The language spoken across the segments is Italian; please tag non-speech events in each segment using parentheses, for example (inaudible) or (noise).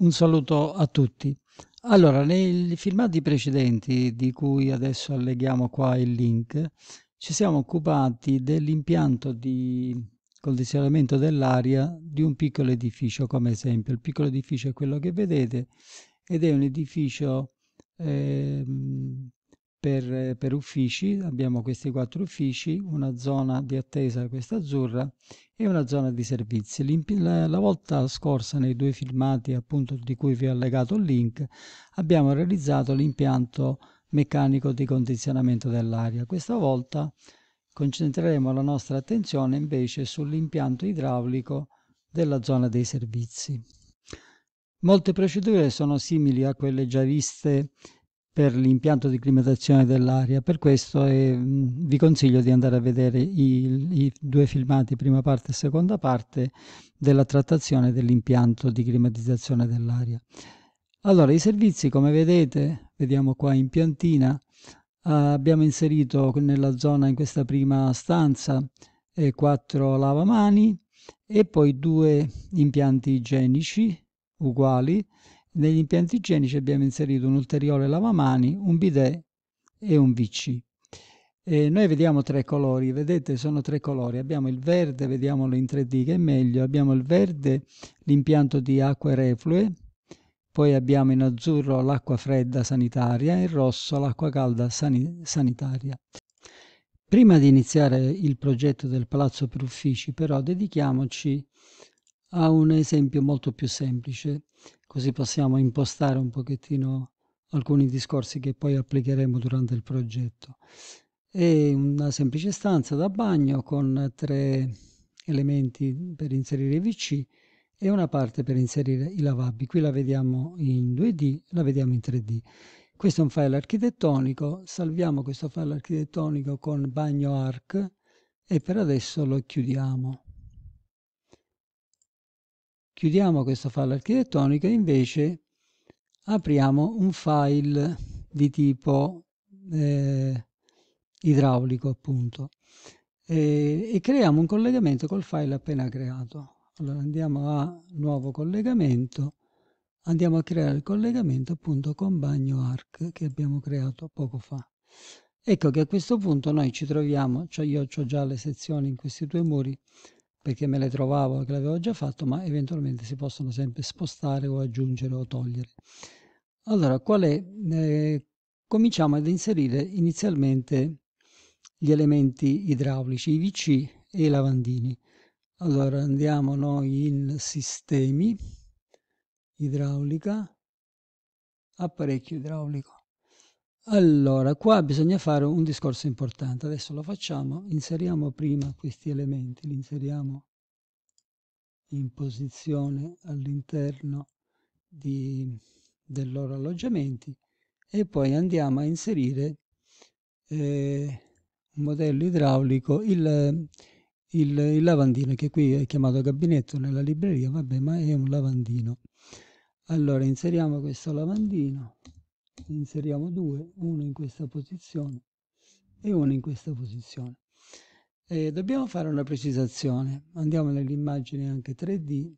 Un saluto a tutti. Allora, nei filmati precedenti, di cui adesso alleghiamo qua il link, ci siamo occupati dell'impianto di condizionamento dell'aria di un piccolo edificio, come esempio. Il piccolo edificio è quello che vedete ed è un edificio eh, per, per uffici, abbiamo questi quattro uffici, una zona di attesa, questa azzurra, e una zona di servizi. La, la volta scorsa, nei due filmati appunto di cui vi ho allegato il link, abbiamo realizzato l'impianto meccanico di condizionamento dell'aria. Questa volta concentreremo la nostra attenzione invece sull'impianto idraulico della zona dei servizi. Molte procedure sono simili a quelle già viste per l'impianto di climatizzazione dell'aria. Per questo eh, vi consiglio di andare a vedere i, i, due filmati, prima parte e seconda parte, della trattazione dell'impianto di climatizzazione dell'aria. Allora, i servizi, come vedete, vediamo qua in piantina, eh, abbiamo inserito nella zona, in questa prima stanza, eh, quattro lavamani e poi due impianti igienici uguali negli impianti igienici abbiamo inserito un ulteriore lavamani, un bidet e un WC. E noi vediamo tre colori, vedete sono tre colori, abbiamo il verde, vediamolo in 3D che è meglio, abbiamo il verde l'impianto di acque reflue, poi abbiamo in azzurro l'acqua fredda sanitaria e in rosso l'acqua calda sani sanitaria. Prima di iniziare il progetto del palazzo per uffici però dedichiamoci a un esempio molto più semplice così possiamo impostare un pochettino alcuni discorsi che poi applicheremo durante il progetto. È una semplice stanza da bagno con tre elementi per inserire i VC e una parte per inserire i lavabi. Qui la vediamo in 2D, la vediamo in 3D. Questo è un file architettonico, salviamo questo file architettonico con bagno arc e per adesso lo chiudiamo. Chiudiamo questo file architettonico e invece apriamo un file di tipo eh, idraulico appunto eh, e creiamo un collegamento col file appena creato. Allora andiamo a nuovo collegamento, andiamo a creare il collegamento appunto con bagno arc che abbiamo creato poco fa. Ecco che a questo punto noi ci troviamo, cioè io ho già le sezioni in questi due muri, perché me le trovavo che l'avevo già fatto, ma eventualmente si possono sempre spostare o aggiungere o togliere. Allora, qual è? Eh, cominciamo ad inserire inizialmente gli elementi idraulici, i VC e i lavandini. Allora andiamo noi in sistemi, idraulica, apparecchio idraulico. Allora, qua bisogna fare un discorso importante. Adesso lo facciamo. Inseriamo prima questi elementi, li inseriamo in posizione all'interno del loro alloggiamenti e poi andiamo a inserire eh, un modello idraulico, il, il, il, lavandino che qui è chiamato gabinetto nella libreria, vabbè, ma è un lavandino. Allora inseriamo questo lavandino ne inseriamo due, uno in questa posizione e uno in questa posizione. E dobbiamo fare una precisazione, andiamo nell'immagine anche 3D.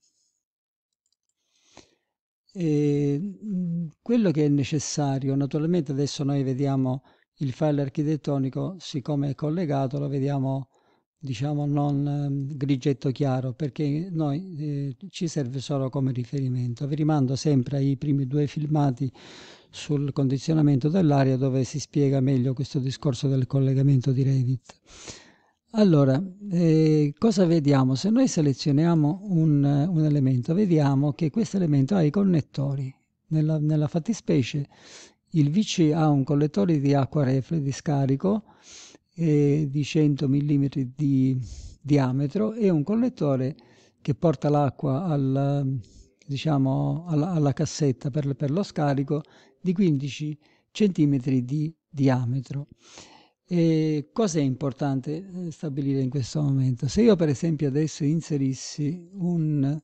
E mm, quello che è necessario, naturalmente adesso noi vediamo il file architettonico, siccome è collegato lo vediamo diciamo non eh, grigetto chiaro perché noi eh, ci serve solo come riferimento vi rimando sempre ai primi due filmati sul condizionamento dell'aria dove si spiega meglio questo discorso del collegamento di Revit. Allora, eh, cosa vediamo? Se noi selezioniamo un, eh, un elemento, vediamo che questo elemento ha i connettori. Nella, nella, fattispecie il VC ha un collettore di acqua refle di scarico eh, di 100 mm di diametro e un collettore che porta l'acqua al, diciamo, alla, alla, cassetta per, per, lo scarico di 15 centimetri di diametro. E cosa è importante eh, stabilire in questo momento? Se io per esempio adesso inserissi un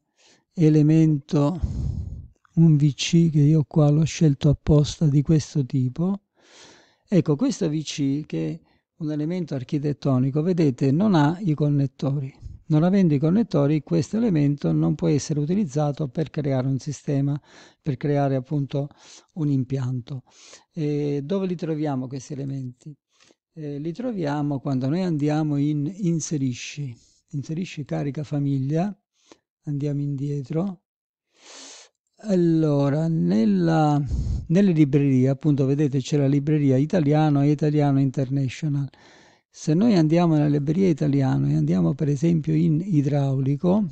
elemento, un VC che io qua l'ho scelto apposta di questo tipo, ecco questo VC che è un elemento architettonico, vedete non ha i connettori, non avendo i connettori, questo elemento non può essere utilizzato per creare un sistema, per creare appunto un impianto. E dove li troviamo questi elementi? Eh, li troviamo quando noi andiamo in inserisci, inserisci carica famiglia, andiamo indietro. Allora, nella, nelle librerie, appunto, vedete c'è la libreria italiano e italiano international. Se noi andiamo nella libreria italiana e andiamo per esempio in idraulico,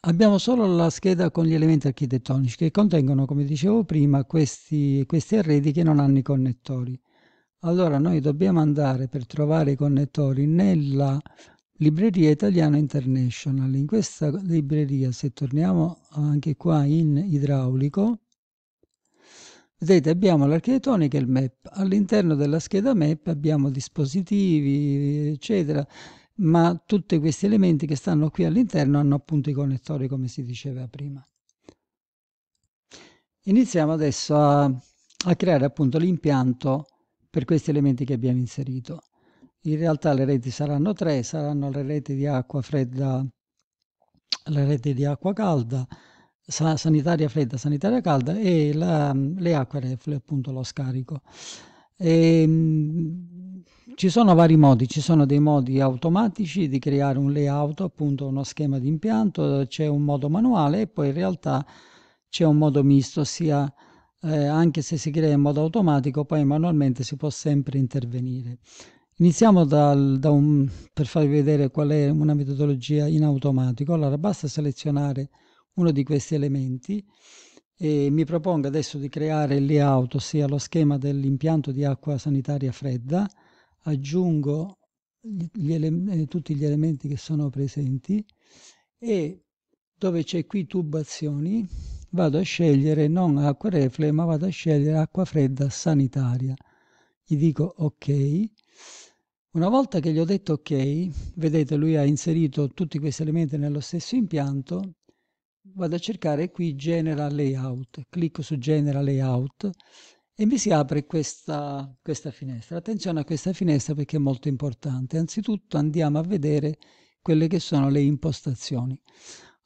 abbiamo solo la scheda con gli elementi architettonici che contengono, come dicevo prima, questi, questi arredi che non hanno i connettori. Allora noi dobbiamo andare per trovare i connettori nella libreria italiana international. In questa libreria, se torniamo anche qua in idraulico, Vedete, abbiamo l'architettonica e il map. All'interno della scheda map abbiamo dispositivi, eccetera, ma tutti questi elementi che stanno qui all'interno hanno appunto i connettori, come si diceva prima. Iniziamo adesso a, a creare appunto l'impianto per questi elementi che abbiamo inserito. In realtà le reti saranno tre, saranno le reti di acqua fredda, le reti di acqua calda, sanitaria fredda, sanitaria calda e la, le acque reflue, appunto lo scarico. E, ehm, ci sono vari modi, ci sono dei modi automatici di creare un layout, appunto uno schema di impianto, c'è un modo manuale e poi in realtà c'è un modo misto, ossia eh, anche se si crea in modo automatico, poi manualmente si può sempre intervenire. Iniziamo dal, da un, per farvi vedere qual è una metodologia in automatico. Allora, basta selezionare uno di questi elementi e mi propongo adesso di creare il layout, ossia lo schema dell'impianto di acqua sanitaria fredda, aggiungo gli eh, tutti gli elementi che sono presenti e dove c'è qui tubazioni vado a scegliere non acqua reflue ma vado a scegliere acqua fredda sanitaria. Gli dico ok. Una volta che gli ho detto ok, vedete lui ha inserito tutti questi elementi nello stesso impianto vado a cercare qui General Layout, clicco su General Layout e mi si apre questa, questa finestra. Attenzione a questa finestra perché è molto importante. Anzitutto andiamo a vedere quelle che sono le impostazioni.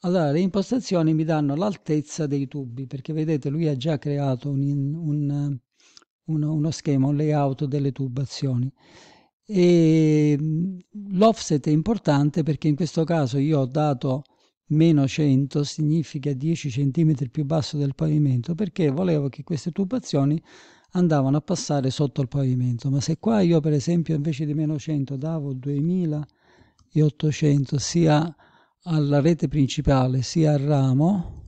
Allora, le impostazioni mi danno l'altezza dei tubi, perché vedete lui ha già creato un, un, uno, uno schema, un layout delle tubazioni. l'offset è importante perché in questo caso io ho dato meno 100 significa 10 cm più basso del pavimento perché volevo che queste tubazioni andavano a passare sotto il pavimento ma se qua io per esempio invece di meno 100 davo 2800 sia alla rete principale sia al ramo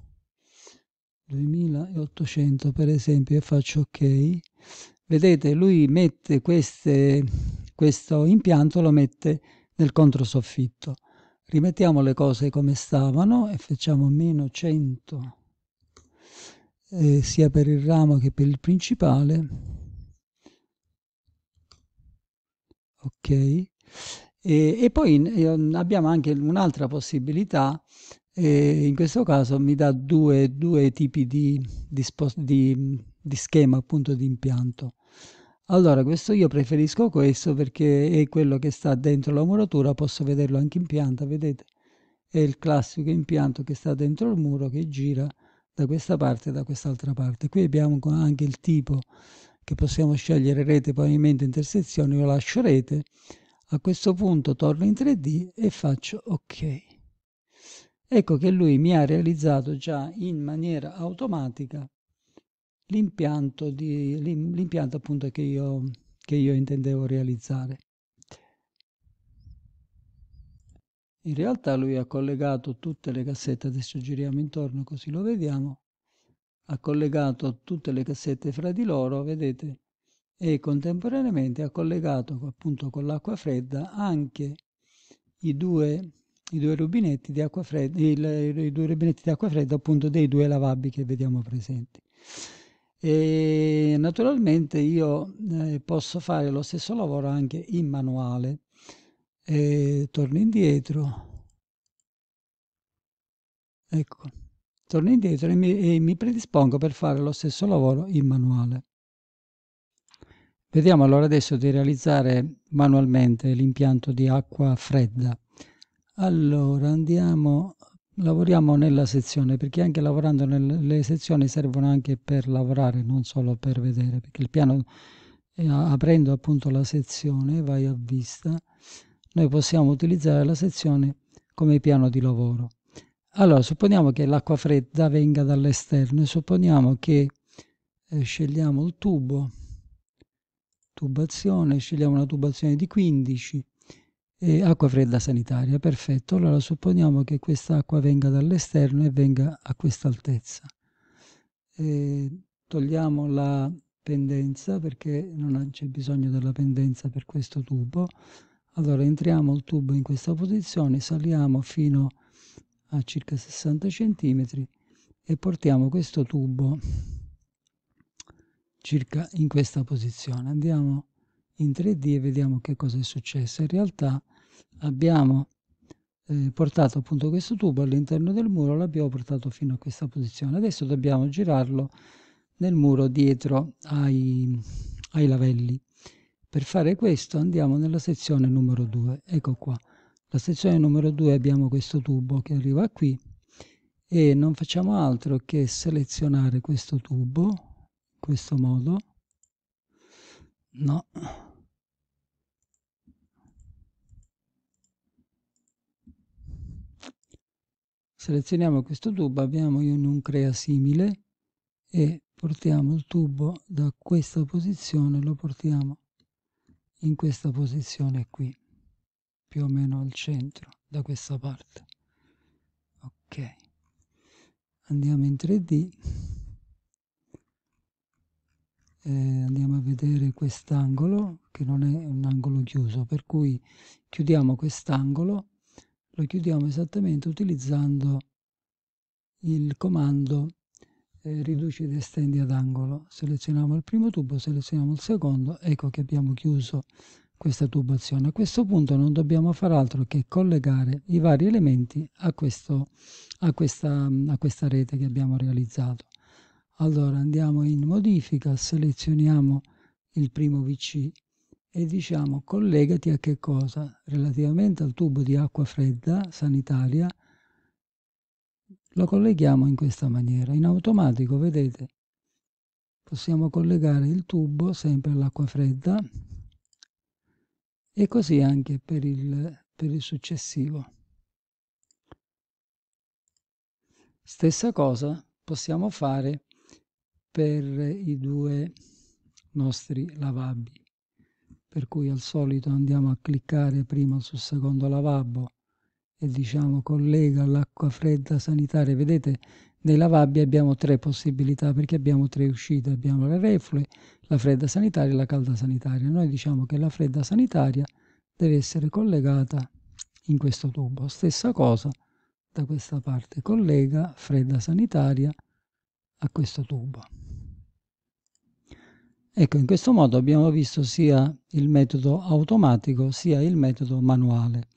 2800 per esempio e faccio ok vedete lui mette queste questo impianto lo mette nel controsoffitto rimettiamo le cose come stavano e facciamo meno 100 eh, sia per il ramo che per il principale ok e, e poi eh, abbiamo anche un'altra possibilità eh, in questo caso mi dà due, due tipi di, di, di, di schema appunto di impianto allora questo io preferisco questo perché è quello che sta dentro la muratura, posso vederlo anche in pianta, vedete? È il classico impianto che sta dentro il muro che gira da questa parte e da quest'altra parte. Qui abbiamo anche il tipo che possiamo scegliere rete, pavimento, intersezione, io lascio rete. A questo punto torno in 3D e faccio ok. Ecco che lui mi ha realizzato già in maniera automatica l'impianto di l'impianto appunto che io che io intendevo realizzare. In realtà lui ha collegato tutte le cassette, adesso giriamo intorno così lo vediamo, ha collegato tutte le cassette fra di loro, vedete, e contemporaneamente ha collegato appunto con l'acqua fredda anche i due, i due rubinetti di acqua fredda, il, i due rubinetti di acqua fredda appunto dei due lavabbi che vediamo presenti e naturalmente io eh, posso fare lo stesso lavoro anche in manuale e torno indietro ecco torno indietro e mi, e mi predispongo per fare lo stesso lavoro in manuale vediamo allora adesso di realizzare manualmente l'impianto di acqua fredda allora andiamo Lavoriamo nella sezione perché anche lavorando nelle sezioni servono anche per lavorare, non solo per vedere, perché il piano, eh, aprendo appunto la sezione, vai a vista, noi possiamo utilizzare la sezione come piano di lavoro. Allora, supponiamo che l'acqua fredda venga dall'esterno e supponiamo che eh, scegliamo il tubo, tubazione, scegliamo una tubazione di 15 e acqua fredda sanitaria, perfetto. Allora supponiamo che quest'acqua venga dall'esterno e venga a questa altezza. togliamo la pendenza perché non c'è bisogno della pendenza per questo tubo. Allora entriamo il tubo in questa posizione, saliamo fino a circa 60 cm e portiamo questo tubo circa in questa posizione. Andiamo in 3D e vediamo che cosa è successo. In realtà abbiamo eh, portato appunto questo tubo all'interno del muro, l'abbiamo portato fino a questa posizione. Adesso dobbiamo girarlo nel muro dietro ai, ai lavelli. Per fare questo andiamo nella sezione numero 2, ecco qua. La sezione numero 2 abbiamo questo tubo che arriva qui e non facciamo altro che selezionare questo tubo in questo modo. No, selezioniamo questo tubo, abbiamo un crea simile e portiamo il tubo da questa posizione, lo portiamo in questa posizione qui, più o meno al centro, da questa parte. Ok, andiamo in 3D, eh, andiamo a vedere quest'angolo che non è un angolo chiuso, per cui chiudiamo quest'angolo lo chiudiamo esattamente utilizzando il comando eh, riduci ed estendi ad angolo. Selezioniamo il primo tubo, selezioniamo il secondo, ecco che abbiamo chiuso questa tubazione. A questo punto non dobbiamo fare altro che collegare i vari elementi a, questo, a, questa, a questa rete che abbiamo realizzato. Allora andiamo in modifica, selezioniamo il primo VC e diciamo collegati a che cosa? Relativamente al tubo di acqua fredda sanitaria lo colleghiamo in questa maniera, in automatico vedete possiamo collegare il tubo sempre all'acqua fredda e così anche per il, per il successivo. Stessa cosa possiamo fare per i due nostri lavabili per cui al solito andiamo a cliccare prima sul secondo lavabo e diciamo collega l'acqua fredda sanitaria. Vedete, nei lavabi abbiamo tre possibilità perché abbiamo tre uscite, abbiamo la reflue, la fredda sanitaria e la calda sanitaria. Noi diciamo che la fredda sanitaria deve essere collegata in questo tubo. Stessa cosa da questa parte, collega fredda sanitaria a questo tubo. Ecco, in questo modo abbiamo visto sia il metodo automatico sia il metodo manuale.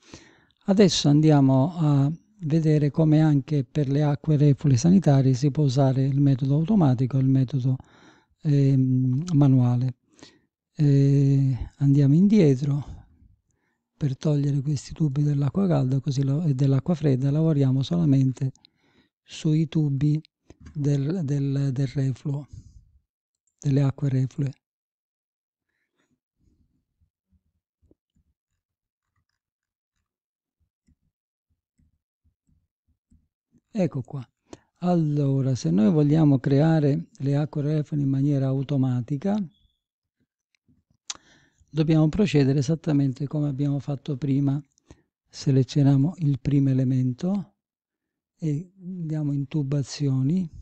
Adesso andiamo a vedere come anche per le acque reflue sanitarie si può usare il metodo automatico e il metodo eh, manuale. Eh, andiamo indietro per togliere questi tubi dell'acqua calda e dell'acqua fredda lavoriamo solamente sui tubi del, del, del refluo delle acque reflue. Ecco qua. Allora, se noi vogliamo creare le acque reflue in maniera automatica, dobbiamo procedere esattamente come abbiamo fatto prima. Selezioniamo il primo elemento e diamo intubazioni.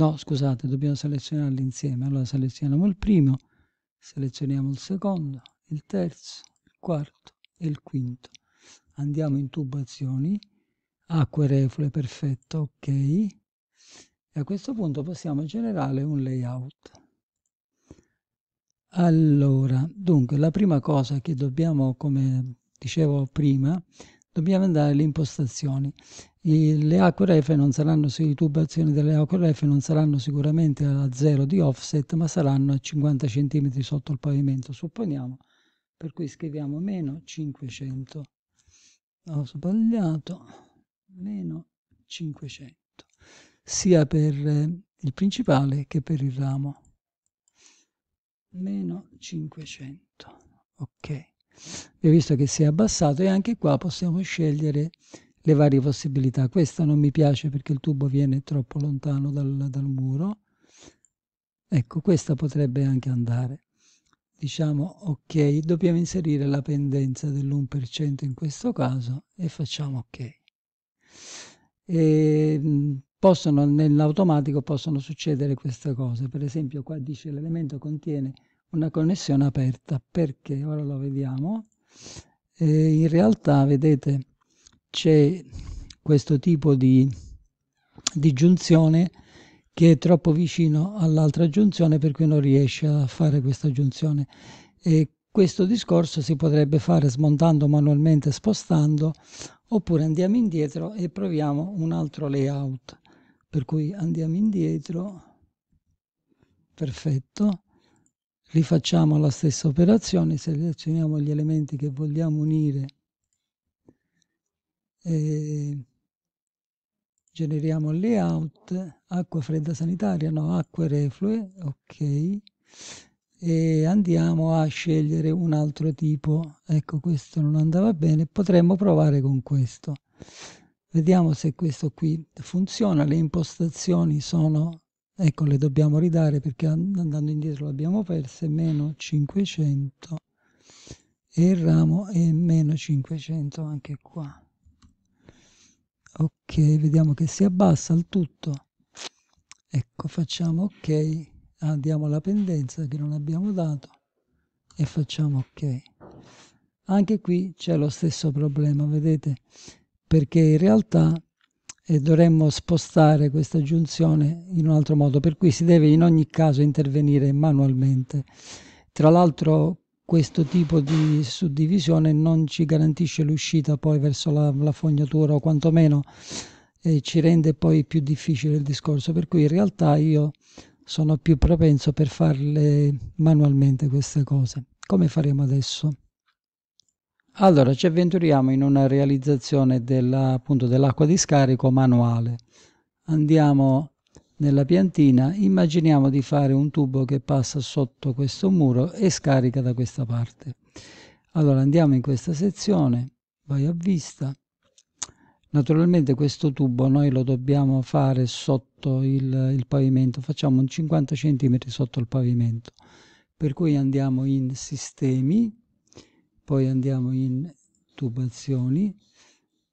No, scusate, dobbiamo selezionarli insieme. Allora selezioniamo il primo, selezioniamo il secondo, il terzo, il quarto e il quinto. Andiamo in tubazioni, acque reflue, perfetto, ok. E a questo punto possiamo generare un layout. Allora, dunque, la prima cosa che dobbiamo, come dicevo prima, dobbiamo andare alle impostazioni i, le acquerefe non saranno, le tubazioni delle acquerefe non saranno sicuramente a zero di offset, ma saranno a 50 cm sotto il pavimento, supponiamo. Per cui scriviamo meno 500. Ho sbagliato. Meno 500. Sia per eh, il principale che per il ramo. Meno 500. Ok. Abbiamo visto che si è abbassato e anche qua possiamo scegliere le varie possibilità. Questa non mi piace perché il tubo viene troppo lontano dal, dal muro. Ecco, questa potrebbe anche andare. Diciamo ok, dobbiamo inserire la pendenza dell'1% in questo caso e facciamo ok. E, ehm, possono, nell'automatico possono succedere queste cose. Per esempio qua dice l'elemento contiene una connessione aperta. Perché? Ora lo vediamo. E ehm, in realtà, vedete, c'è questo tipo di, di giunzione che è troppo vicino all'altra giunzione per cui non riesce a fare questa giunzione. E questo discorso si potrebbe fare smontando manualmente, spostando, oppure andiamo indietro e proviamo un altro layout. Per cui andiamo indietro, perfetto, rifacciamo la stessa operazione, selezioniamo gli elementi che vogliamo unire eh, generiamo il layout, acqua fredda sanitaria, no, acque reflue, ok, e andiamo a scegliere un altro tipo, ecco questo non andava bene, potremmo provare con questo. Vediamo se questo qui funziona, le impostazioni sono, ecco le dobbiamo ridare perché andando indietro le abbiamo perse, meno 500 e il ramo è meno 500 anche qua ok vediamo che si abbassa il tutto ecco facciamo ok andiamo ah, alla pendenza che non abbiamo dato e facciamo ok anche qui c'è lo stesso problema vedete perché in realtà eh, dovremmo spostare questa giunzione in un altro modo per cui si deve in ogni caso intervenire manualmente tra l'altro questo tipo di suddivisione non ci garantisce l'uscita poi verso la, la fognatura o quantomeno eh, ci rende poi più difficile il discorso, per cui in realtà io sono più propenso per farle manualmente queste cose. Come faremo adesso? Allora, ci avventuriamo in una realizzazione della, appunto dell'acqua di scarico manuale. Andiamo nella piantina immaginiamo di fare un tubo che passa sotto questo muro e scarica da questa parte allora andiamo in questa sezione vai a vista naturalmente questo tubo noi lo dobbiamo fare sotto il, il pavimento facciamo un 50 cm sotto il pavimento per cui andiamo in sistemi poi andiamo in tubazioni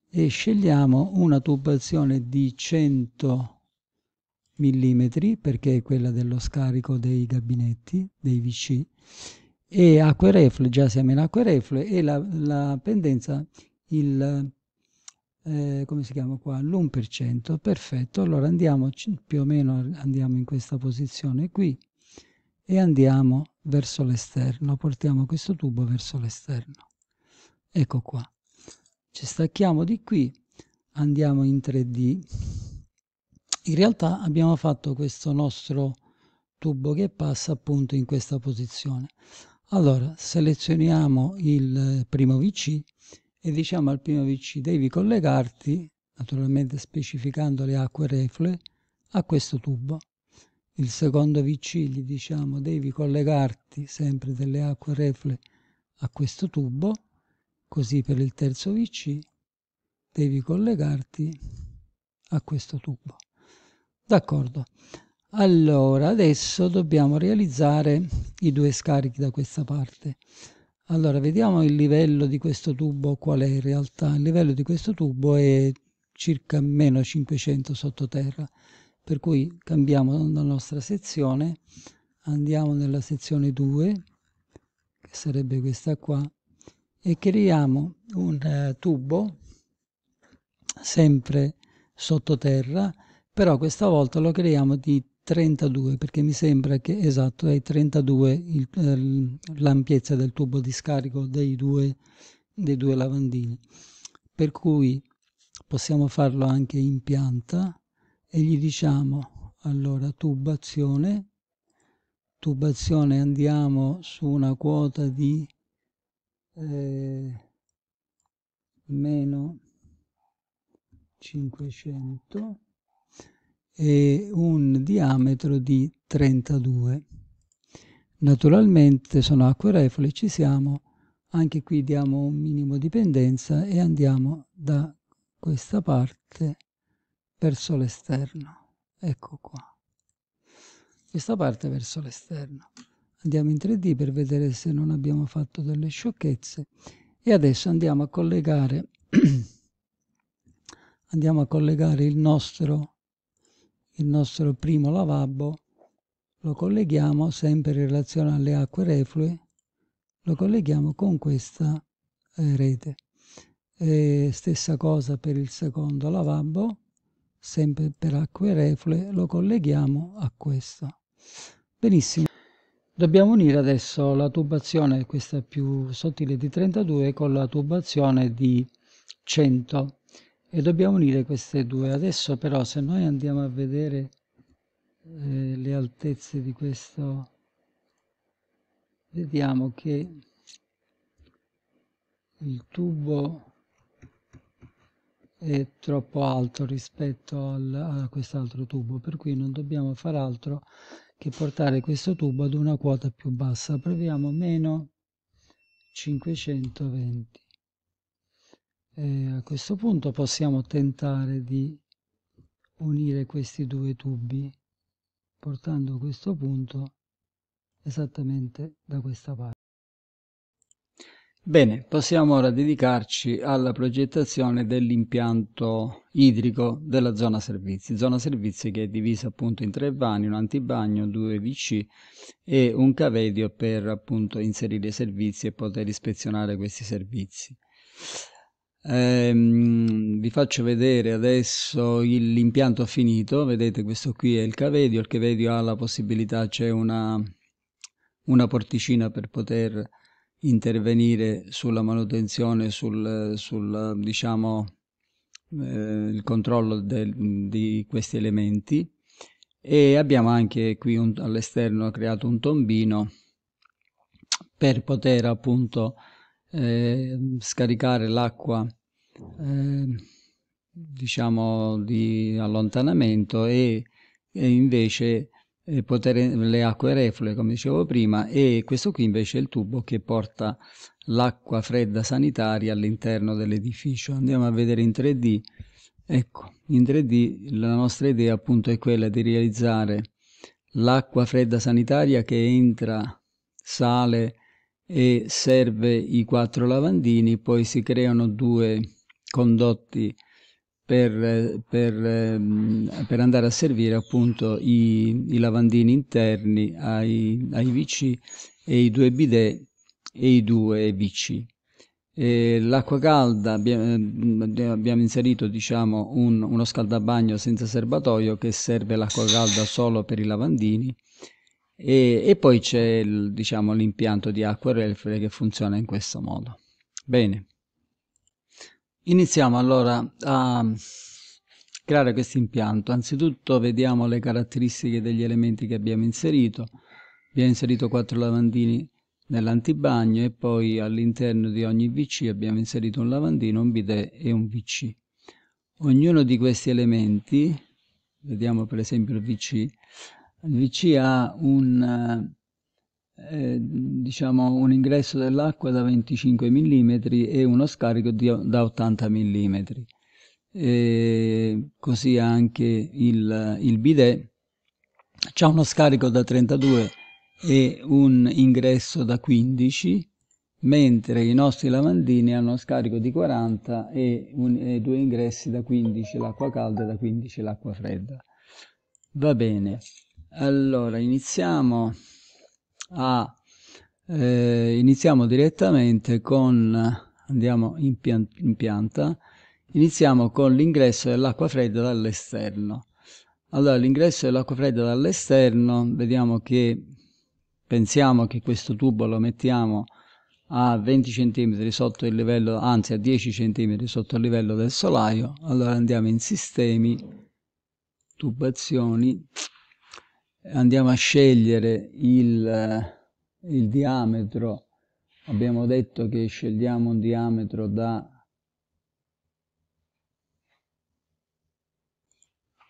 e scegliamo una tubazione di 100 mm perché è quella dello scarico dei gabinetti, dei VC, e reflue, già siamo in acquereflue, e la, la pendenza, il, eh, come si chiama qua, l'1%, perfetto, allora andiamo, più o meno andiamo in questa posizione qui, e andiamo verso l'esterno, portiamo questo tubo verso l'esterno. Ecco qua. Ci stacchiamo di qui, andiamo in 3D, in realtà abbiamo fatto questo nostro tubo che passa appunto in questa posizione allora selezioniamo il primo VC e diciamo al primo VC devi collegarti naturalmente specificando le acque reflue a questo tubo il secondo VC gli diciamo devi collegarti sempre delle acque reflue a questo tubo così per il terzo VC devi collegarti a questo tubo D'accordo. Allora, adesso dobbiamo realizzare i due scarichi da questa parte. Allora, vediamo il livello di questo tubo qual è in realtà. Il livello di questo tubo è circa meno 500 sottoterra, per cui cambiamo la nostra sezione, andiamo nella sezione 2, che sarebbe questa qua, e creiamo un uh, tubo sempre sottoterra però questa volta lo creiamo di 32 perché mi sembra che esatto è 32 eh, l'ampiezza del tubo di scarico dei due, dei due lavandini per cui possiamo farlo anche in pianta e gli diciamo allora tubazione tubazione andiamo su una quota di eh, meno 500 e un diametro di 32. Naturalmente sono refole, ci siamo, anche qui diamo un minimo di pendenza e andiamo da questa parte verso l'esterno. Ecco qua. Questa parte verso l'esterno. Andiamo in 3D per vedere se non abbiamo fatto delle sciocchezze e adesso andiamo a collegare (clears throat) andiamo a collegare il nostro il nostro primo lavabo, lo colleghiamo sempre in relazione alle acque reflue, lo colleghiamo con questa eh, rete. E stessa cosa per il secondo lavabo, sempre per acque reflue, lo colleghiamo a questo. Benissimo. Dobbiamo unire adesso la tubazione, questa più sottile di 32, con la tubazione di 100 e dobbiamo unire queste due adesso però se noi andiamo a vedere eh, le altezze di questo vediamo che il tubo è troppo alto rispetto al, a quest'altro tubo per cui non dobbiamo far altro che portare questo tubo ad una quota più bassa proviamo meno 520 e a questo punto possiamo tentare di unire questi due tubi portando questo punto esattamente da questa parte. Bene, possiamo ora dedicarci alla progettazione dell'impianto idrico della zona servizi. Zona servizi che è divisa appunto in tre vani, un antibagno, due VC e un cavedio per appunto inserire i servizi e poter ispezionare questi servizi. Ehm, vi faccio vedere adesso l'impianto finito, vedete questo qui è il cavedio, il cavedio ha la possibilità, c'è una, una porticina per poter intervenire sulla manutenzione, sul, sul diciamo, eh, il controllo del, di questi elementi e abbiamo anche qui all'esterno creato un tombino per poter appunto eh, scaricare l'acqua Ehm, diciamo di allontanamento e, e invece eh, potere, le acque reflue come dicevo prima e questo qui invece è il tubo che porta l'acqua fredda sanitaria all'interno dell'edificio andiamo a vedere in 3D ecco in 3D la nostra idea appunto è quella di realizzare l'acqua fredda sanitaria che entra sale e serve i quattro lavandini poi si creano due condotti per, per, ehm, per, andare a servire appunto i, i lavandini interni ai, ai, VC e i due bidet e i due VC. l'acqua calda abbiamo, ehm, abbiamo inserito diciamo un, uno scaldabagno senza serbatoio che serve l'acqua calda solo per i lavandini e, e poi c'è diciamo l'impianto di acqua reflue che funziona in questo modo. Bene. Iniziamo allora a creare questo impianto. Anzitutto vediamo le caratteristiche degli elementi che abbiamo inserito. Abbiamo inserito quattro lavandini nell'antibagno e poi all'interno di ogni VC abbiamo inserito un lavandino, un bidet e un VC. Ognuno di questi elementi, vediamo per esempio il VC, il VC ha un diciamo un ingresso dell'acqua da 25 mm e uno scarico di, da 80 mm. E così anche il, il bidet c'ha uno scarico da 32 e un ingresso da 15 mentre i nostri lavandini hanno uno scarico di 40 e, un, e due ingressi da 15 l'acqua calda e da 15 l'acqua fredda va bene allora iniziamo a eh, iniziamo direttamente con andiamo in, pian, in pianta iniziamo con l'ingresso dell'acqua fredda dall'esterno allora l'ingresso dell'acqua fredda dall'esterno vediamo che pensiamo che questo tubo lo mettiamo a 20 cm sotto il livello anzi a 10 cm sotto il livello del solaio allora andiamo in sistemi tubazioni andiamo a scegliere il, eh, il diametro abbiamo detto che scegliamo un diametro da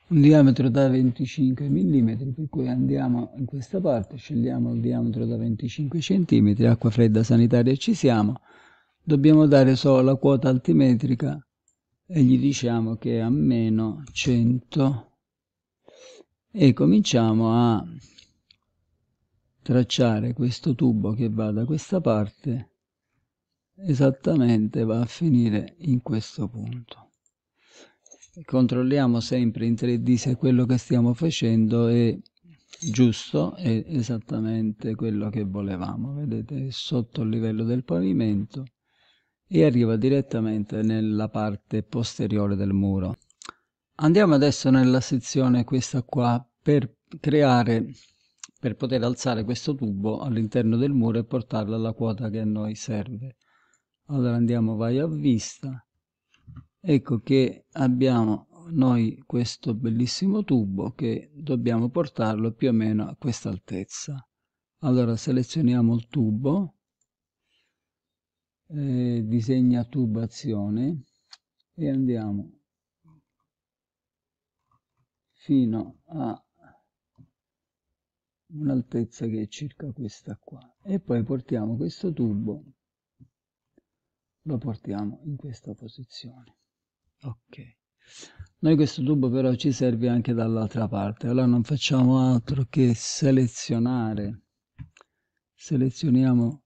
un diametro da 25 mm per cui andiamo in questa parte scegliamo il diametro da 25 cm acqua fredda sanitaria ci siamo dobbiamo dare solo la quota altimetrica e gli diciamo che è a meno 100 mm e cominciamo a tracciare questo tubo che va da questa parte esattamente va a finire in questo punto controlliamo sempre in 3D se quello che stiamo facendo è giusto è esattamente quello che volevamo vedete è sotto il livello del pavimento e arriva direttamente nella parte posteriore del muro Andiamo adesso nella sezione questa qua per creare, per poter alzare questo tubo all'interno del muro e portarlo alla quota che a noi serve. Allora andiamo, vai a vista. Ecco che abbiamo noi questo bellissimo tubo che dobbiamo portarlo più o meno a questa altezza. Allora selezioniamo il tubo, eh, disegna tubazione e andiamo fino a un'altezza che è circa questa qua e poi portiamo questo tubo lo portiamo in questa posizione ok noi questo tubo però ci serve anche dall'altra parte allora non facciamo altro che selezionare selezioniamo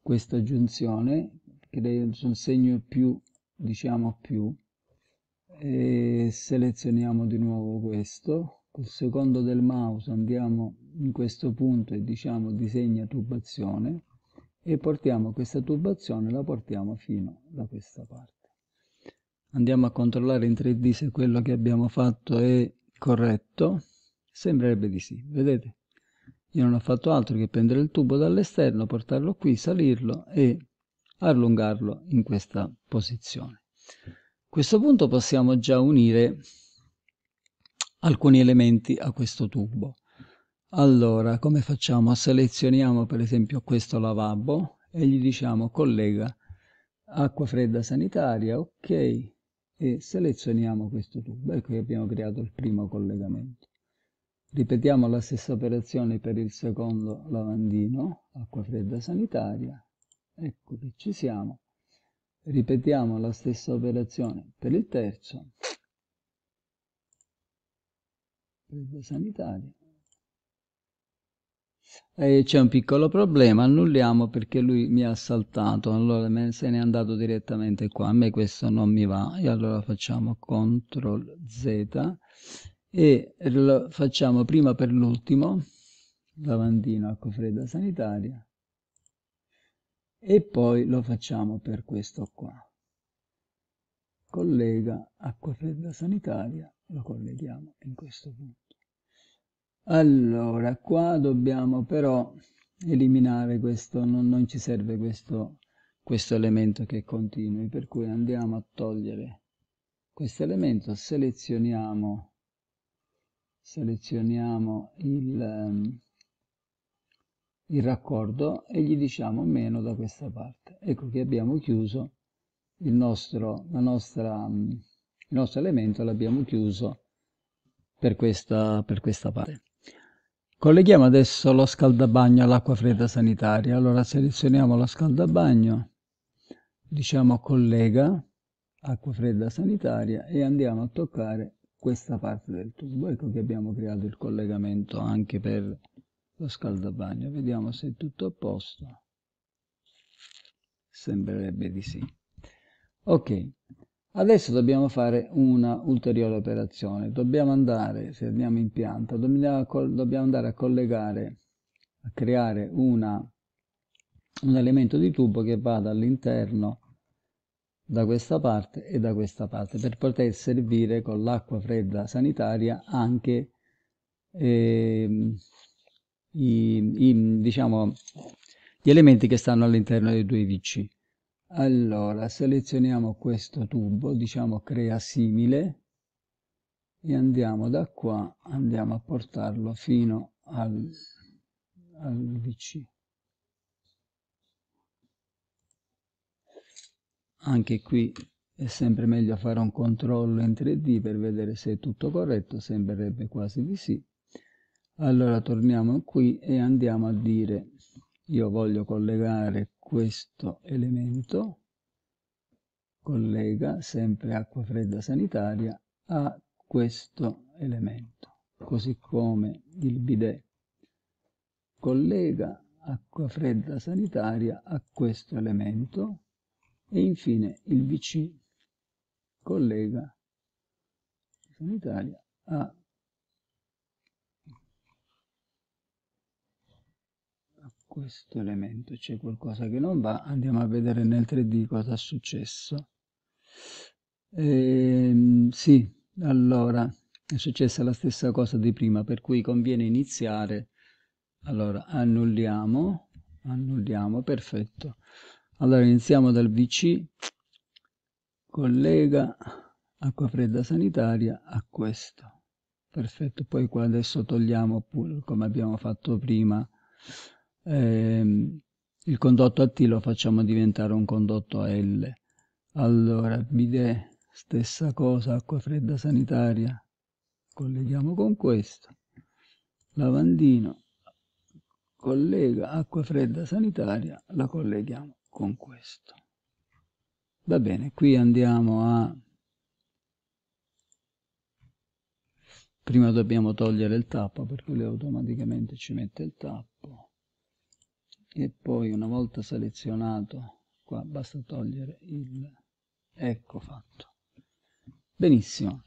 questa giunzione che è un segno più diciamo più e selezioniamo di nuovo questo col secondo del mouse andiamo in questo punto e diciamo disegna tubazione e portiamo questa tubazione la portiamo fino da questa parte andiamo a controllare in 3D se quello che abbiamo fatto è corretto sembrerebbe di sì vedete io non ho fatto altro che prendere il tubo dall'esterno portarlo qui salirlo e allungarlo in questa posizione questo punto possiamo già unire alcuni elementi a questo tubo. Allora, come facciamo? Selezioniamo per esempio questo lavabo e gli diciamo collega acqua fredda sanitaria, ok, e selezioniamo questo tubo. Ecco che abbiamo creato il primo collegamento. Ripetiamo la stessa operazione per il secondo lavandino, acqua fredda sanitaria, ecco che ci siamo ripetiamo la stessa operazione per il terzo presa sanitaria e c'è un piccolo problema annulliamo perché lui mi ha saltato allora se ne è andato direttamente qua a me questo non mi va e allora facciamo CTRL Z e lo facciamo prima per l'ultimo lavandino acqua fredda sanitaria e poi lo facciamo per questo qua. Collega a correda sanitaria, lo colleghiamo in questo punto. Allora, qua dobbiamo però eliminare questo, non, non ci serve questo, questo elemento che continui, per cui andiamo a togliere questo elemento, selezioniamo, selezioniamo il ehm, il raccordo e gli diciamo meno da questa parte. Ecco che abbiamo chiuso il nostro, nostra, il nostro elemento, l'abbiamo chiuso per questa, per questa parte. Colleghiamo adesso lo scaldabagno all'acqua fredda sanitaria. Allora selezioniamo lo scaldabagno, diciamo collega, acqua fredda sanitaria e andiamo a toccare questa parte del tubo. Ecco che abbiamo creato il collegamento anche per lo scaldabagno. Vediamo se è tutto a posto. Sembrerebbe di sì. Ok, adesso dobbiamo fare una ulteriore operazione. Dobbiamo andare, se andiamo in pianta, dobbiamo, dobbiamo andare a collegare, a creare una, un elemento di tubo che vada all'interno da questa parte e da questa parte per poter servire con l'acqua fredda sanitaria anche eh, i, i, diciamo, gli elementi che stanno all'interno dei due VC. Allora, selezioniamo questo tubo, diciamo crea simile, e andiamo da qua, andiamo a portarlo fino al, al VC. Anche qui è sempre meglio fare un controllo in 3D per vedere se è tutto corretto, sembrerebbe quasi di sì. Allora torniamo qui e andiamo a dire io voglio collegare questo elemento collega sempre acqua fredda sanitaria a questo elemento così come il bidet collega acqua fredda sanitaria a questo elemento e infine il VC collega sanitaria a questo elemento c'è qualcosa che non va andiamo a vedere nel 3D cosa è successo ehm, sì allora è successa la stessa cosa di prima per cui conviene iniziare allora annulliamo annulliamo perfetto allora iniziamo dal VC collega acqua fredda sanitaria a questo perfetto poi qua adesso togliamo pure come abbiamo fatto prima ehm, il condotto a T lo facciamo diventare un condotto a L. Allora, bidet, stessa cosa, acqua fredda sanitaria, colleghiamo con questo. Lavandino, collega acqua fredda sanitaria, la colleghiamo con questo. Va bene, qui andiamo a... Prima dobbiamo togliere il tappo perché lui automaticamente ci mette il tappo e poi una volta selezionato qua basta togliere il ecco fatto benissimo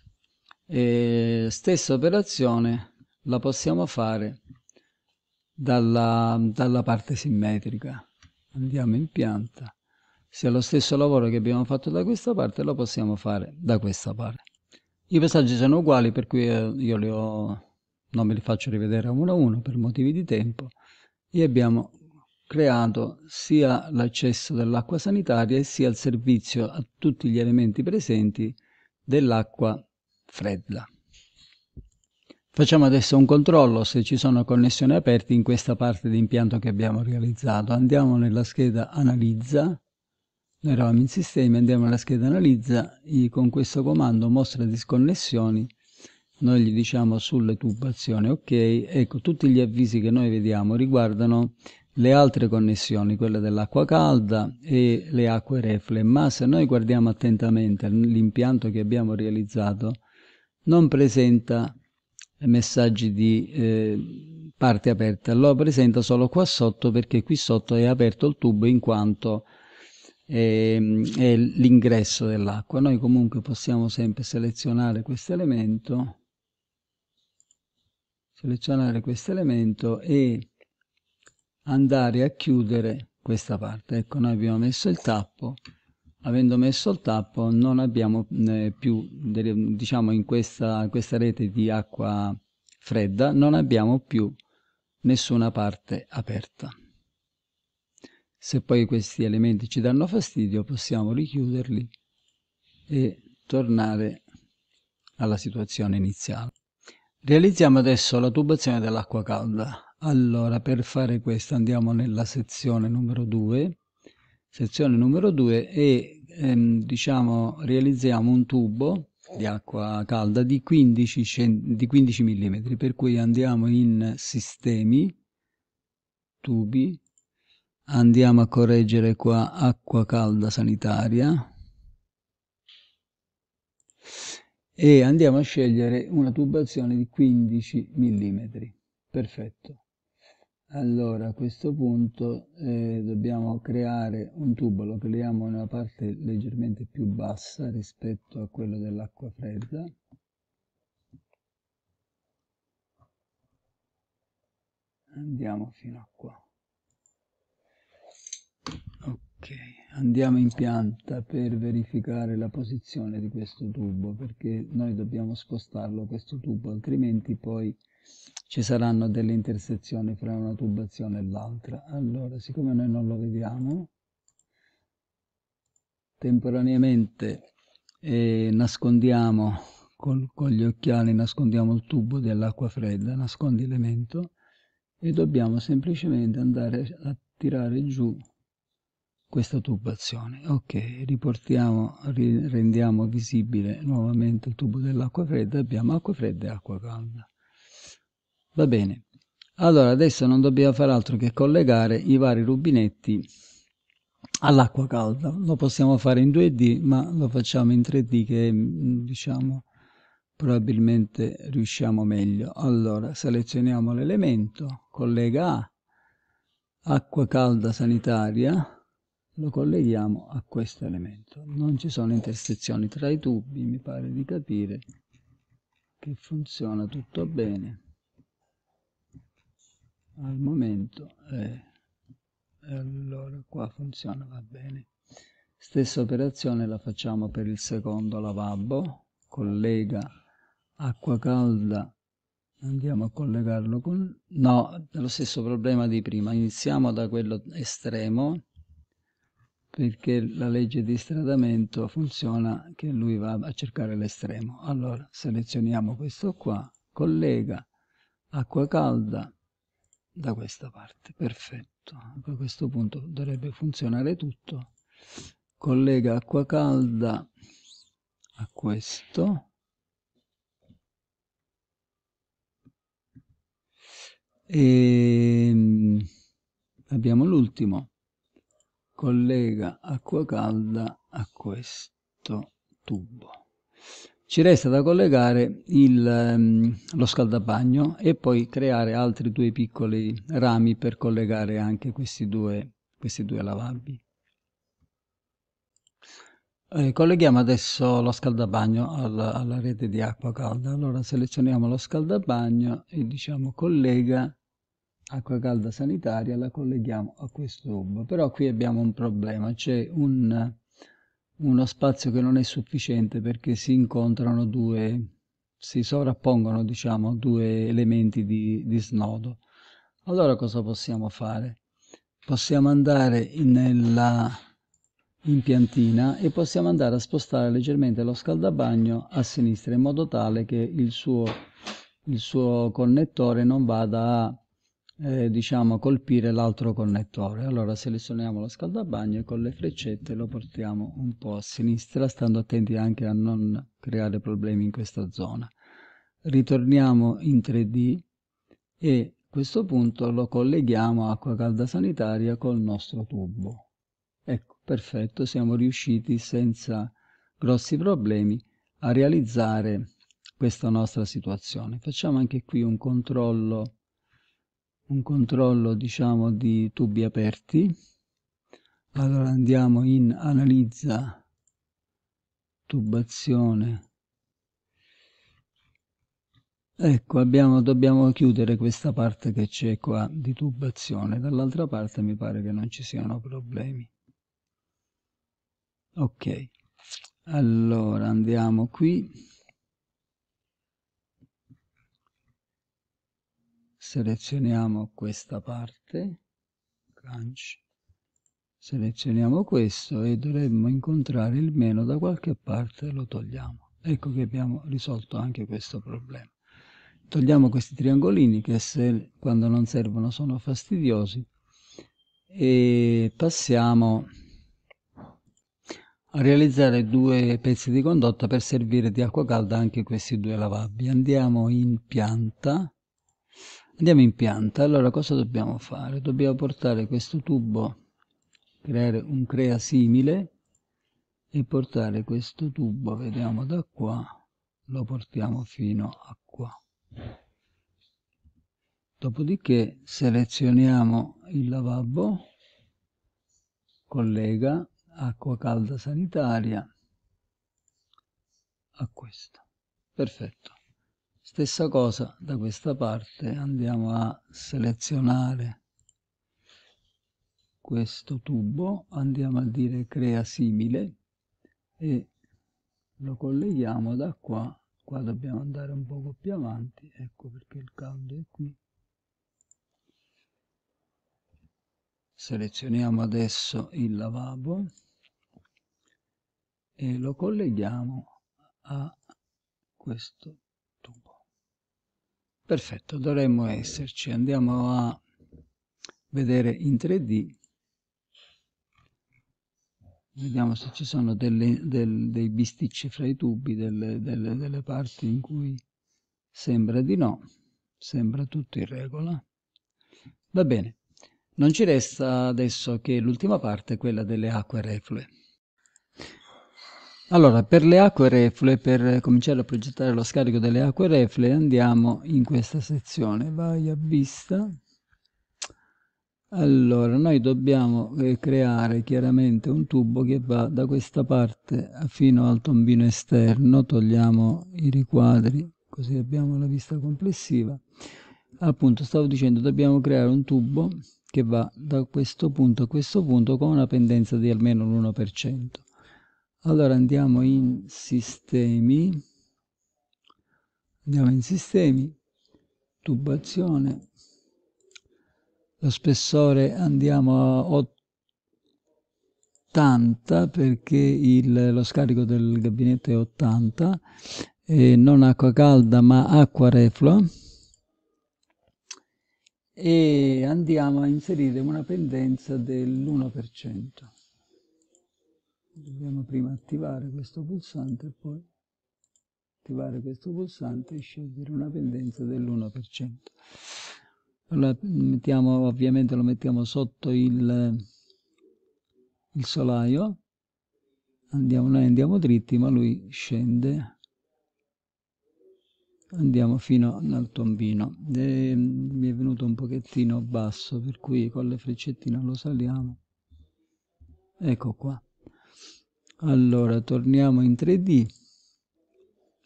e stessa operazione la possiamo fare dalla, dalla parte simmetrica andiamo in pianta se lo stesso lavoro che abbiamo fatto da questa parte lo possiamo fare da questa parte i passaggi sono uguali per cui eh, io li ho non me li faccio rivedere a uno a uno per motivi di tempo e abbiamo creato sia l'accesso dell'acqua sanitaria sia il servizio a tutti gli elementi presenti dell'acqua fredda. Facciamo adesso un controllo se ci sono connessioni aperte in questa parte di impianto che abbiamo realizzato. Andiamo nella scheda Analizza, noi eravamo in sistemi, andiamo alla scheda Analizza, con questo comando mostra disconnessioni, noi gli diciamo sulle tubazioni ok, ecco tutti gli avvisi che noi vediamo riguardano le altre connessioni, quelle dell'acqua calda e le acque reflue, ma se noi guardiamo attentamente l'impianto che abbiamo realizzato, non presenta messaggi di eh, parte aperta, lo presenta solo qua sotto perché qui sotto è aperto il tubo in quanto è, ehm, è l'ingresso dell'acqua. Noi comunque possiamo sempre selezionare questo elemento, selezionare questo elemento e andare a chiudere questa parte ecco noi abbiamo messo il tappo avendo messo il tappo non abbiamo eh, più delle, diciamo in questa, questa rete di acqua fredda non abbiamo più nessuna parte aperta se poi questi elementi ci danno fastidio possiamo richiuderli e tornare alla situazione iniziale realizziamo adesso la tubazione dell'acqua calda allora, per fare questo andiamo nella sezione numero 2, sezione numero 2 e ehm, diciamo realizziamo un tubo di acqua calda di 15, di 15 mm, per cui andiamo in sistemi, tubi, andiamo a correggere qua acqua calda sanitaria e andiamo a scegliere una tubazione di 15 mm. Perfetto. Allora, a questo punto eh, dobbiamo creare un tubo, lo creiamo in una parte leggermente più bassa rispetto a quello dell'acqua fredda. Andiamo fino a qua. Ok, andiamo in pianta per verificare la posizione di questo tubo, perché noi dobbiamo spostarlo questo tubo, altrimenti poi ci saranno delle intersezioni fra una tubazione e l'altra. Allora, siccome noi non lo vediamo, temporaneamente eh, nascondiamo col, con gli occhiali, nascondiamo il tubo dell'acqua fredda, nascondi l'elemento e dobbiamo semplicemente andare a tirare giù questa tubazione. Ok, riportiamo, rendiamo visibile nuovamente il tubo dell'acqua fredda, abbiamo acqua fredda e acqua calda. Va bene. Allora adesso non dobbiamo fare altro che collegare i vari rubinetti all'acqua calda. Lo possiamo fare in 2D, ma lo facciamo in 3D che mm, diciamo probabilmente riusciamo meglio. Allora selezioniamo l'elemento, collega A, acqua calda sanitaria, lo colleghiamo a questo elemento. Non ci sono intersezioni tra i tubi, mi pare di capire che funziona tutto bene al momento eh, allora qua funziona va bene stessa operazione la facciamo per il secondo lavabo collega acqua calda andiamo a collegarlo con no lo stesso problema di prima iniziamo da quello estremo perché la legge di stradamento funziona che lui va a cercare l'estremo allora selezioniamo questo qua collega acqua calda da questa parte, perfetto. A questo punto dovrebbe funzionare tutto. Collega acqua calda a questo. E ehm, abbiamo l'ultimo. Collega acqua calda a questo tubo. Ci resta da collegare il, ehm, lo scaldabagno e poi creare altri due piccoli rami per collegare anche questi due, questi due lavabili. Eh, colleghiamo adesso lo scaldabagno alla, alla, rete di acqua calda. Allora selezioniamo lo scaldabagno e diciamo collega acqua calda sanitaria, la colleghiamo a questo tubo. Però qui abbiamo un problema, c'è un uno spazio che non è sufficiente perché si incontrano due, si sovrappongono diciamo due elementi di, di snodo. Allora cosa possiamo fare? Possiamo andare nella, in piantina e possiamo andare a spostare leggermente lo scaldabagno a sinistra in modo tale che il suo, il suo connettore non vada a eh, diciamo colpire l'altro connettore allora selezioniamo lo scaldabagno e con le freccette lo portiamo un po' a sinistra stando attenti anche a non creare problemi in questa zona ritorniamo in 3D e a questo punto lo colleghiamo acqua calda sanitaria col nostro tubo ecco perfetto siamo riusciti senza grossi problemi a realizzare questa nostra situazione facciamo anche qui un controllo un controllo diciamo di tubi aperti allora andiamo in analizza tubazione ecco abbiamo, dobbiamo chiudere questa parte che c'è qua di tubazione dall'altra parte mi pare che non ci siano problemi ok allora andiamo qui selezioniamo questa parte crunch selezioniamo questo e dovremmo incontrare il meno da qualche parte lo togliamo ecco che abbiamo risolto anche questo problema togliamo questi triangolini che se, quando non servono sono fastidiosi e passiamo a realizzare due pezzi di condotta per servire di acqua calda anche questi due lavabbi andiamo in pianta Andiamo in pianta, allora cosa dobbiamo fare? Dobbiamo portare questo tubo, creare un crea simile e portare questo tubo, vediamo da qua, lo portiamo fino a qua. Dopodiché selezioniamo il lavabo, collega acqua calda sanitaria a questo. Perfetto. Stessa cosa da questa parte andiamo a selezionare questo tubo, andiamo a dire crea simile e lo colleghiamo da qua, qua dobbiamo andare un poco più avanti, ecco perché il caldo è qui. Selezioniamo adesso il lavabo e lo colleghiamo a questo Perfetto, dovremmo esserci. Andiamo a vedere in 3D. Vediamo se ci sono delle, del, dei bisticci fra i tubi, delle, delle, delle parti in cui sembra di no. Sembra tutto in regola. Va bene. Non ci resta adesso che l'ultima parte, quella delle acque reflue. Allora, per le acque reflue, per cominciare a progettare lo scarico delle acque reflue, andiamo in questa sezione. Vai a vista. Allora, noi dobbiamo eh, creare chiaramente un tubo che va da questa parte fino al tombino esterno. Togliamo i riquadri, così abbiamo la vista complessiva. Appunto, stavo dicendo, dobbiamo creare un tubo che va da questo punto a questo punto con una pendenza di almeno l'1%. Allora andiamo in sistemi, andiamo in sistemi, tubazione, lo spessore andiamo a 80 perché il, lo scarico del gabinetto è 80, e non acqua calda ma acqua reflua e andiamo a inserire una pendenza dell'1% dobbiamo prima attivare questo pulsante e poi attivare questo pulsante e scegliere una pendenza dell'1%. Allora mettiamo, ovviamente lo mettiamo sotto il, il solaio, andiamo, noi andiamo dritti ma lui scende, andiamo fino al tombino. E, mi è venuto un pochettino basso per cui con le freccettine lo saliamo. Ecco qua allora torniamo in 3D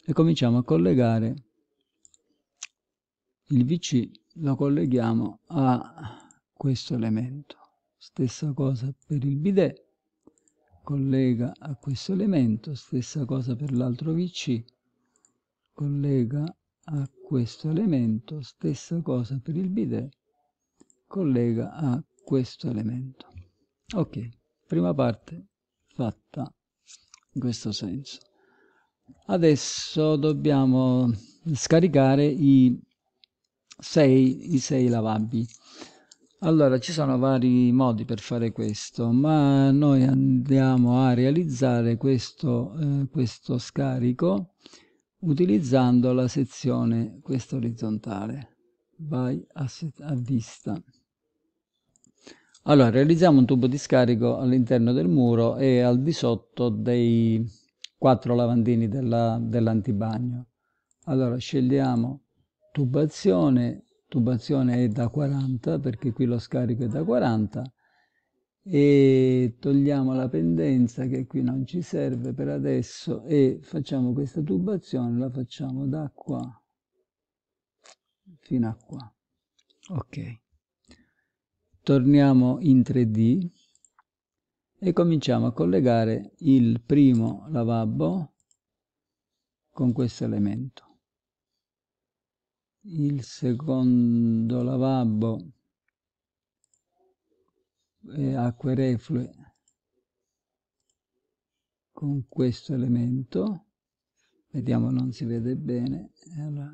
e cominciamo a collegare il VC lo colleghiamo a questo elemento stessa cosa per il bidet collega a questo elemento stessa cosa per l'altro VC collega a questo elemento stessa cosa per il bidet collega a questo elemento ok prima parte fatta in questo senso. Adesso dobbiamo scaricare i sei, i 6 lavabili. Allora, ci sono vari modi per fare questo, ma noi andiamo a realizzare questo, eh, questo scarico utilizzando la sezione questa orizzontale. Vai a, a vista. Allora, realizziamo un tubo di scarico all'interno del muro e al di sotto dei quattro lavandini dell'antibagno. Dell allora, scegliamo tubazione, tubazione è da 40 perché qui lo scarico è da 40 e togliamo la pendenza che qui non ci serve per adesso e facciamo questa tubazione, la facciamo da qua fino a qua. Ok torniamo in 3D e cominciamo a collegare il primo lavabo con questo elemento il secondo lavabo e acque reflue con questo elemento vediamo non si vede bene Allora,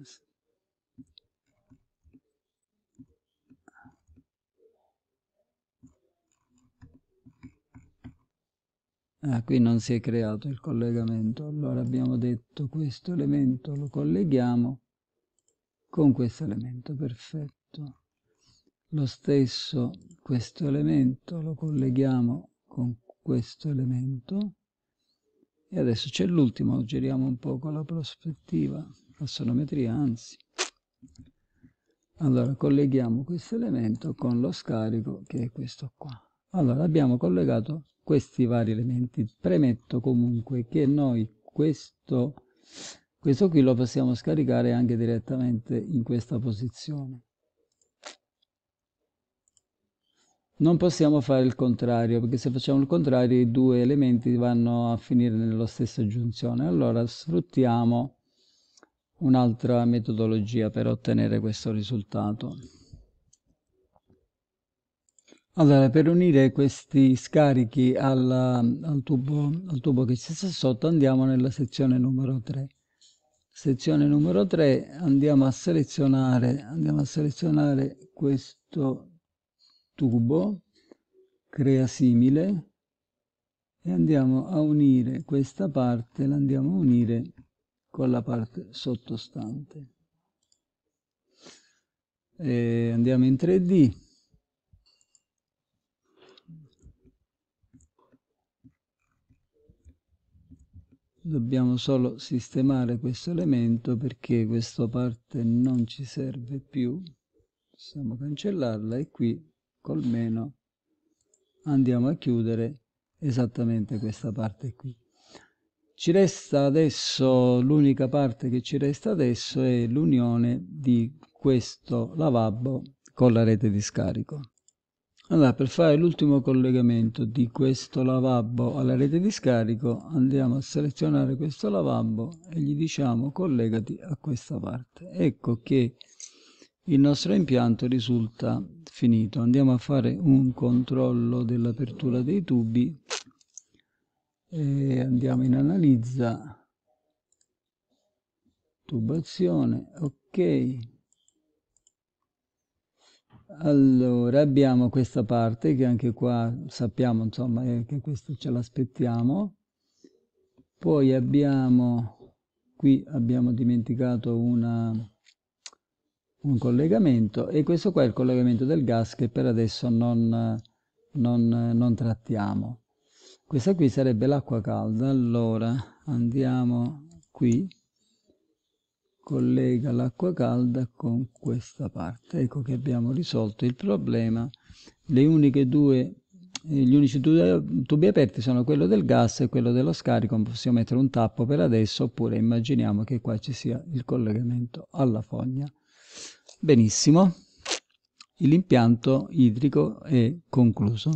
Ah, qui non si è creato il collegamento. Allora abbiamo detto questo elemento lo colleghiamo con questo elemento, perfetto. Lo stesso questo elemento lo colleghiamo con questo elemento. E adesso c'è l'ultimo, giriamo un po' con la prospettiva, la sonometria anzi. Allora colleghiamo questo elemento con lo scarico che è questo qua. Allora abbiamo collegato questi vari elementi. Premetto comunque che noi questo, questo qui lo possiamo scaricare anche direttamente in questa posizione. Non possiamo fare il contrario, perché se facciamo il contrario i due elementi vanno a finire nella stessa giunzione. Allora sfruttiamo un'altra metodologia per ottenere questo risultato. Allora, per unire questi scarichi alla al tubo al tubo che c'è sotto, andiamo nella sezione numero 3. Sezione numero 3, andiamo a selezionare andiamo a selezionare questo tubo, crea simile, e andiamo a unire questa parte, la andiamo a unire con la parte sottostante. E andiamo in 3D dobbiamo solo sistemare questo elemento perché questa parte non ci serve più possiamo cancellarla e qui col meno andiamo a chiudere esattamente questa parte qui ci resta adesso l'unica parte che ci resta adesso è l'unione di questo lavabo con la rete di scarico allora, per fare l'ultimo collegamento di questo lavabo alla rete di scarico, andiamo a selezionare questo lavabo e gli diciamo collegati a questa parte. Ecco che il nostro impianto risulta finito. Andiamo a fare un controllo dell'apertura dei tubi e andiamo in analizza, tubazione, ok. Allora, abbiamo questa parte che anche qua sappiamo, insomma, eh, che questo ce l'aspettiamo. Poi abbiamo, qui abbiamo dimenticato una, un collegamento e questo qua è il collegamento del gas che per adesso non, non, non trattiamo. Questa qui sarebbe l'acqua calda. Allora, andiamo qui collega l'acqua calda con questa parte. Ecco che abbiamo risolto il problema. Le uniche due, eh, gli unici due eh, tubi aperti sono quello del gas e quello dello scarico. Possiamo mettere un tappo per adesso oppure immaginiamo che qua ci sia il collegamento alla fogna. Benissimo, l'impianto idrico è concluso.